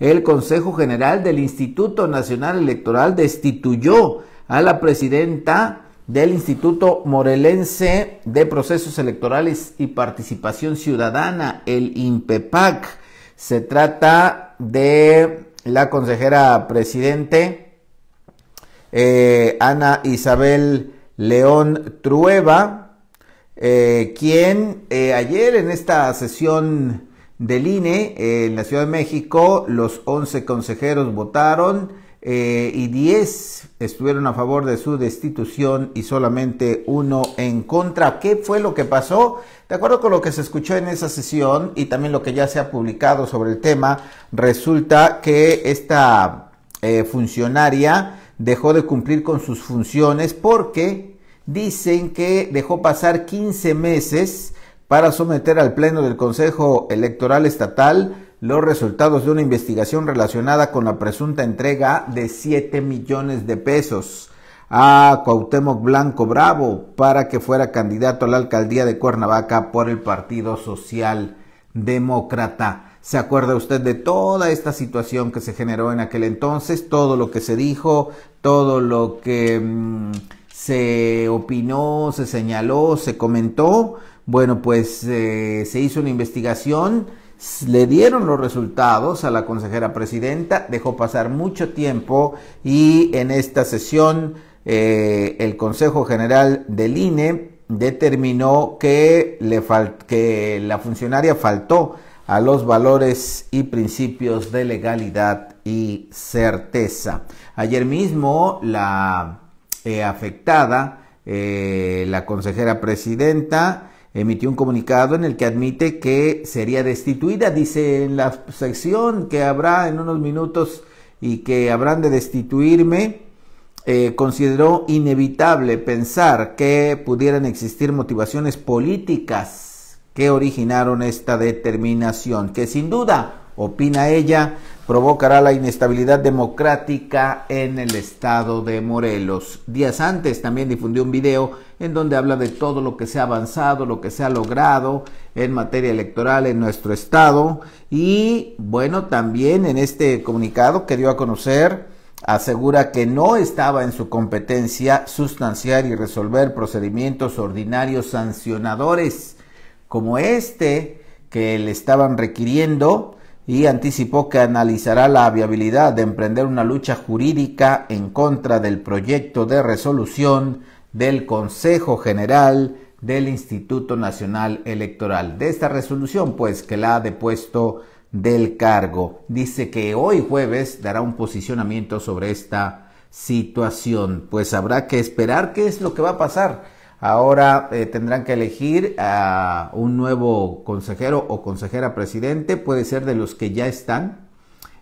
el Consejo General del Instituto Nacional Electoral destituyó a la presidenta del Instituto Morelense de Procesos Electorales y Participación Ciudadana, el INPEPAC. Se trata de la consejera presidente eh, Ana Isabel León Trueba, eh, quien eh, ayer en esta sesión del INE eh, en la Ciudad de México, los 11 consejeros votaron eh, y 10 estuvieron a favor de su destitución y solamente uno en contra. ¿Qué fue lo que pasó? De acuerdo con lo que se escuchó en esa sesión y también lo que ya se ha publicado sobre el tema, resulta que esta eh, funcionaria dejó de cumplir con sus funciones porque dicen que dejó pasar 15 meses para someter al Pleno del Consejo Electoral Estatal los resultados de una investigación relacionada con la presunta entrega de 7 millones de pesos a Cuauhtémoc Blanco Bravo para que fuera candidato a la alcaldía de Cuernavaca por el Partido Social Demócrata. ¿Se acuerda usted de toda esta situación que se generó en aquel entonces? Todo lo que se dijo, todo lo que mm, se opinó, se señaló, se comentó. Bueno, pues eh, se hizo una investigación, le dieron los resultados a la consejera presidenta, dejó pasar mucho tiempo y en esta sesión eh, el Consejo General del INE determinó que, le que la funcionaria faltó a los valores y principios de legalidad y certeza. Ayer mismo la eh, afectada, la consejera presidenta, emitió un comunicado en el que admite que sería destituida. Dice en la sección que habrá en unos minutos y que habrán de destituirme, eh, consideró inevitable pensar que pudieran existir motivaciones políticas que originaron esta determinación, que sin duda, opina ella, provocará la inestabilidad democrática en el estado de Morelos. Días antes también difundió un video en donde habla de todo lo que se ha avanzado, lo que se ha logrado en materia electoral en nuestro estado y bueno, también en este comunicado que dio a conocer asegura que no estaba en su competencia sustanciar y resolver procedimientos ordinarios sancionadores como este que le estaban requiriendo y anticipó que analizará la viabilidad de emprender una lucha jurídica en contra del proyecto de resolución del Consejo General del Instituto Nacional Electoral. De esta resolución, pues, que la ha depuesto del cargo. Dice que hoy jueves dará un posicionamiento sobre esta situación. Pues habrá que esperar qué es lo que va a pasar Ahora eh, tendrán que elegir a un nuevo consejero o consejera presidente, puede ser de los que ya están.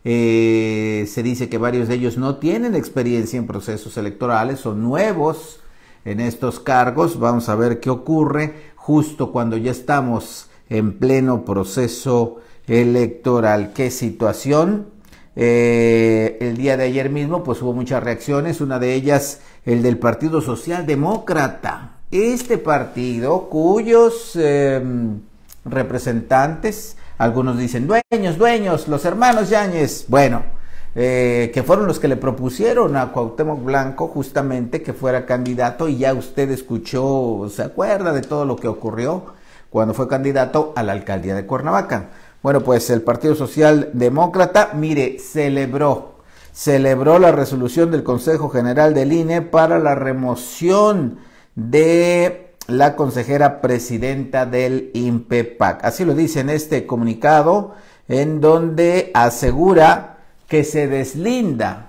Eh, se dice que varios de ellos no tienen experiencia en procesos electorales, son nuevos en estos cargos. Vamos a ver qué ocurre justo cuando ya estamos en pleno proceso electoral. ¿Qué situación? Eh, el día de ayer mismo, pues hubo muchas reacciones, una de ellas el del Partido Socialdemócrata este partido cuyos em, representantes, algunos dicen dueños, dueños, los hermanos Yáñez, bueno, eh, que fueron los que le propusieron a Cuauhtémoc Blanco justamente que fuera candidato y ya usted escuchó, se acuerda de todo lo que ocurrió cuando fue candidato a la alcaldía de Cuernavaca. Bueno, pues el Partido Social Demócrata, mire, celebró, celebró la resolución del Consejo General del INE para la remoción de la consejera presidenta del INPEPAC. Así lo dice en este comunicado en donde asegura que se deslinda,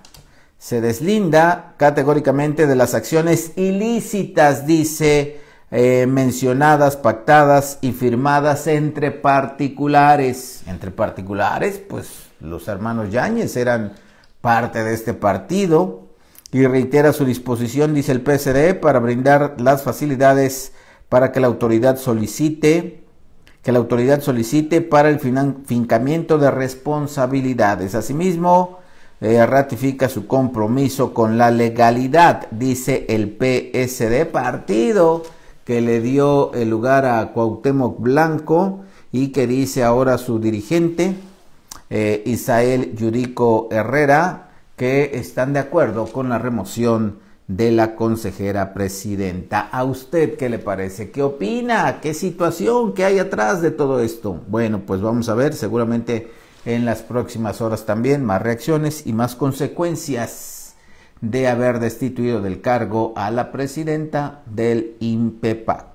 se deslinda categóricamente de las acciones ilícitas, dice, eh, mencionadas, pactadas y firmadas entre particulares. Entre particulares, pues los hermanos Yáñez eran parte de este partido, y reitera su disposición, dice el PSD, para brindar las facilidades para que la autoridad solicite que la autoridad solicite para el fincamiento de responsabilidades. Asimismo, eh, ratifica su compromiso con la legalidad, dice el PSD, partido que le dio el lugar a Cuauhtémoc Blanco y que dice ahora su dirigente, eh, Isael Yurico Herrera, que están de acuerdo con la remoción de la consejera presidenta. ¿A usted qué le parece? ¿Qué opina? ¿Qué situación ¿Qué hay atrás de todo esto? Bueno, pues vamos a ver seguramente en las próximas horas también más reacciones y más consecuencias de haber destituido del cargo a la presidenta del INPEPAC.